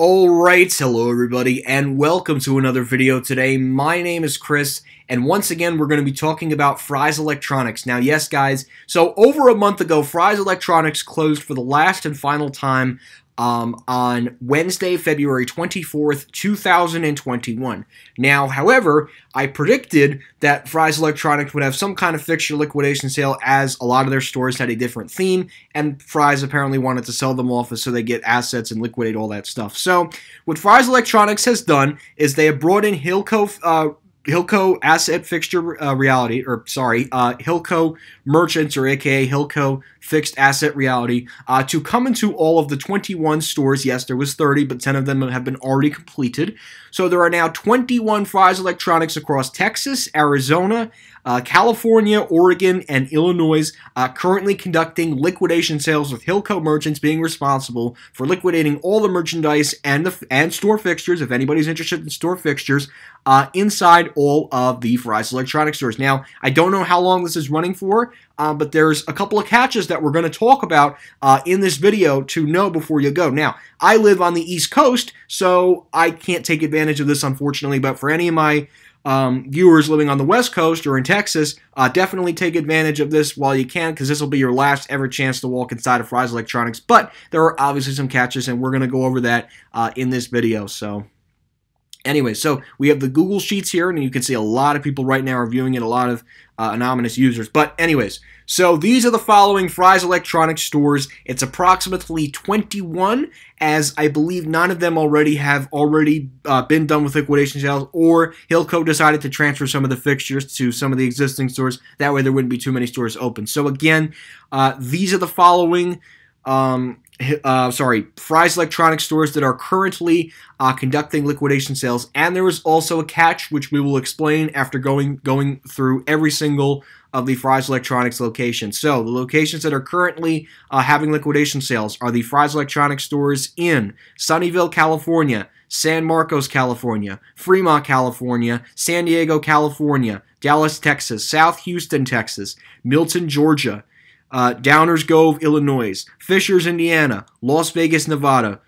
Alright, hello everybody, and welcome to another video today. My name is Chris, and once again we're going to be talking about Fry's Electronics. Now yes guys, so over a month ago, Fry's Electronics closed for the last and final time um, on Wednesday, February 24th, 2021. Now, however, I predicted that Fry's Electronics would have some kind of fixture liquidation sale as a lot of their stores had a different theme, and Fry's apparently wanted to sell them off so they get assets and liquidate all that stuff. So, what Fry's Electronics has done is they have brought in Hillco. uh, Hilco Asset Fixture uh, Reality, or sorry, uh, Hilco Merchants, or aka Hilco Fixed Asset Reality, uh, to come into all of the 21 stores. Yes, there was 30, but 10 of them have been already completed. So there are now 21 Fry's Electronics across Texas, Arizona, uh, California, Oregon, and Illinois uh, currently conducting liquidation sales with Hillco merchants being responsible for liquidating all the merchandise and the and store fixtures. If anybody's interested in store fixtures, uh, inside all of the Verizon Electronics stores. Now, I don't know how long this is running for, uh, but there's a couple of catches that we're going to talk about uh, in this video to know before you go. Now, I live on the East Coast, so I can't take advantage of this, unfortunately. But for any of my um, viewers living on the West Coast or in Texas, uh, definitely take advantage of this while you can, because this will be your last ever chance to walk inside of Fry's Electronics. But there are obviously some catches, and we're going to go over that uh, in this video. So. Anyway, so we have the Google Sheets here, and you can see a lot of people right now are viewing it, a lot of uh, anonymous users. But anyways, so these are the following Fry's Electronics stores. It's approximately 21, as I believe none of them already have already uh, been done with liquidation sales, or Hillco decided to transfer some of the fixtures to some of the existing stores. That way there wouldn't be too many stores open. So again, uh, these are the following um, uh, sorry, Fry's Electronics stores that are currently uh, conducting liquidation sales, and there is also a catch, which we will explain after going going through every single of the Fry's Electronics locations. So the locations that are currently uh, having liquidation sales are the Fry's Electronics stores in Sunnyvale, California, San Marcos, California, Fremont, California, San Diego, California, Dallas, Texas, South Houston, Texas, Milton, Georgia, uh, Downers Grove, Illinois, Fishers, Indiana, Las Vegas, Nevada,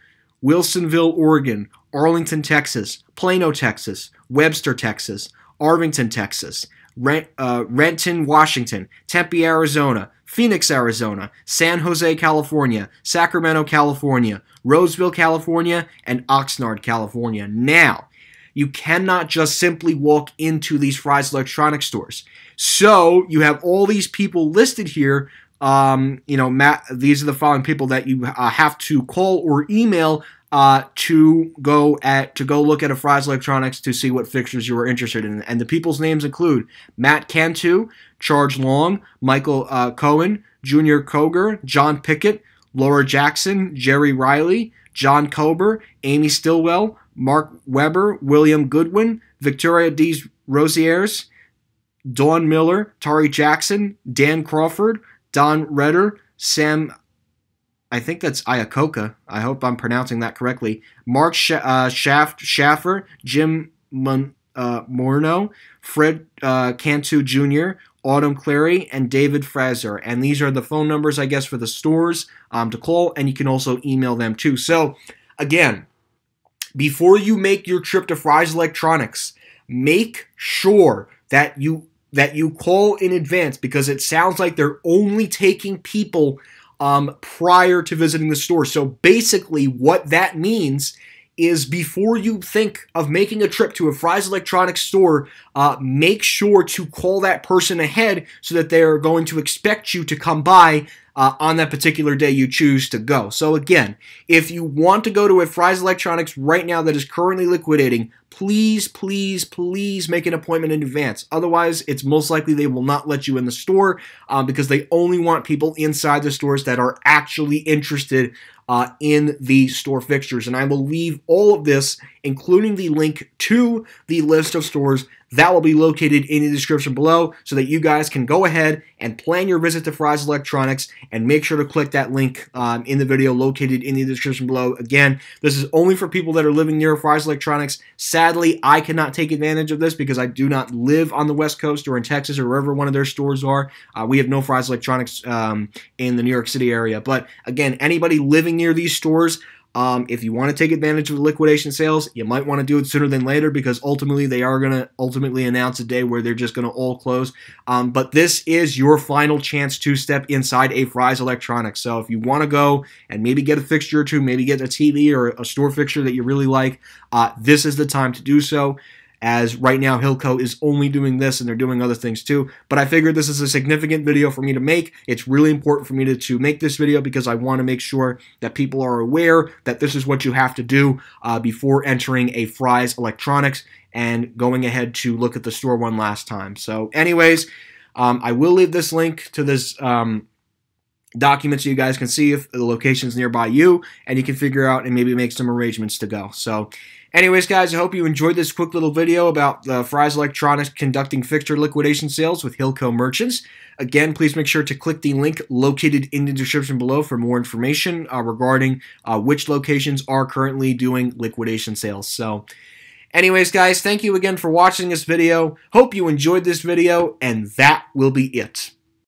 Wilsonville, Oregon, Arlington, Texas, Plano, Texas, Webster, Texas, Arvington, Texas, Rent, uh, Renton, Washington, Tempe, Arizona, Phoenix, Arizona, San Jose, California, Sacramento, California, Roseville, California, and Oxnard, California. Now, you cannot just simply walk into these Fry's electronic stores. So you have all these people listed here um, you know, Matt, these are the following people that you uh, have to call or email uh, to go at to go look at a Fry's Electronics to see what fixtures you are interested in. And the people's names include Matt Cantu, Charge Long, Michael uh, Cohen, Junior Koger, John Pickett, Laura Jackson, Jerry Riley, John Kober, Amy Stillwell, Mark Weber, William Goodwin, Victoria D. Rosiers, Dawn Miller, Tari Jackson, Dan Crawford, Don Redder, Sam, I think that's Iacocca. I hope I'm pronouncing that correctly. Mark Sh- uh, Shaft, Schaffer, Jim Mon- uh, Fred uh, Cantu Jr., Autumn Clary, and David Fraser. And these are the phone numbers, I guess, for the stores um, to call, and you can also email them too. So, again, before you make your trip to Fry's Electronics, make sure that you that you call in advance because it sounds like they're only taking people um, prior to visiting the store. So basically, what that means is before you think of making a trip to a Fry's Electronics store, uh, make sure to call that person ahead so that they are going to expect you to come by uh, on that particular day you choose to go. So again, if you want to go to a Fry's Electronics right now that is currently liquidating, please, please, please make an appointment in advance. Otherwise, it's most likely they will not let you in the store uh, because they only want people inside the stores that are actually interested uh, in the store fixtures. And I will leave all of this, including the link to the list of stores that will be located in the description below so that you guys can go ahead and plan your visit to Fry's Electronics and make sure to click that link um, in the video located in the description below. Again, this is only for people that are living near Fry's Electronics. Sadly, I cannot take advantage of this because I do not live on the West Coast or in Texas or wherever one of their stores are. Uh, we have no Fry's Electronics um, in the New York City area. But again, anybody living near these stores, um, if you want to take advantage of liquidation sales, you might want to do it sooner than later because ultimately they are going to ultimately announce a day where they're just going to all close. Um, but this is your final chance to step inside a Fry's Electronics. So if you want to go and maybe get a fixture or two, maybe get a TV or a store fixture that you really like, uh, this is the time to do so as right now Hilco is only doing this and they're doing other things too. But I figured this is a significant video for me to make. It's really important for me to, to make this video because I want to make sure that people are aware that this is what you have to do uh, before entering a Fry's Electronics and going ahead to look at the store one last time. So anyways, um, I will leave this link to this um, documents so you guys can see if the location's nearby you, and you can figure out and maybe make some arrangements to go. So, anyways, guys, I hope you enjoyed this quick little video about uh, Fry's Electronics conducting fixture liquidation sales with Hillco Merchants. Again, please make sure to click the link located in the description below for more information uh, regarding uh, which locations are currently doing liquidation sales. So, anyways, guys, thank you again for watching this video. Hope you enjoyed this video, and that will be it.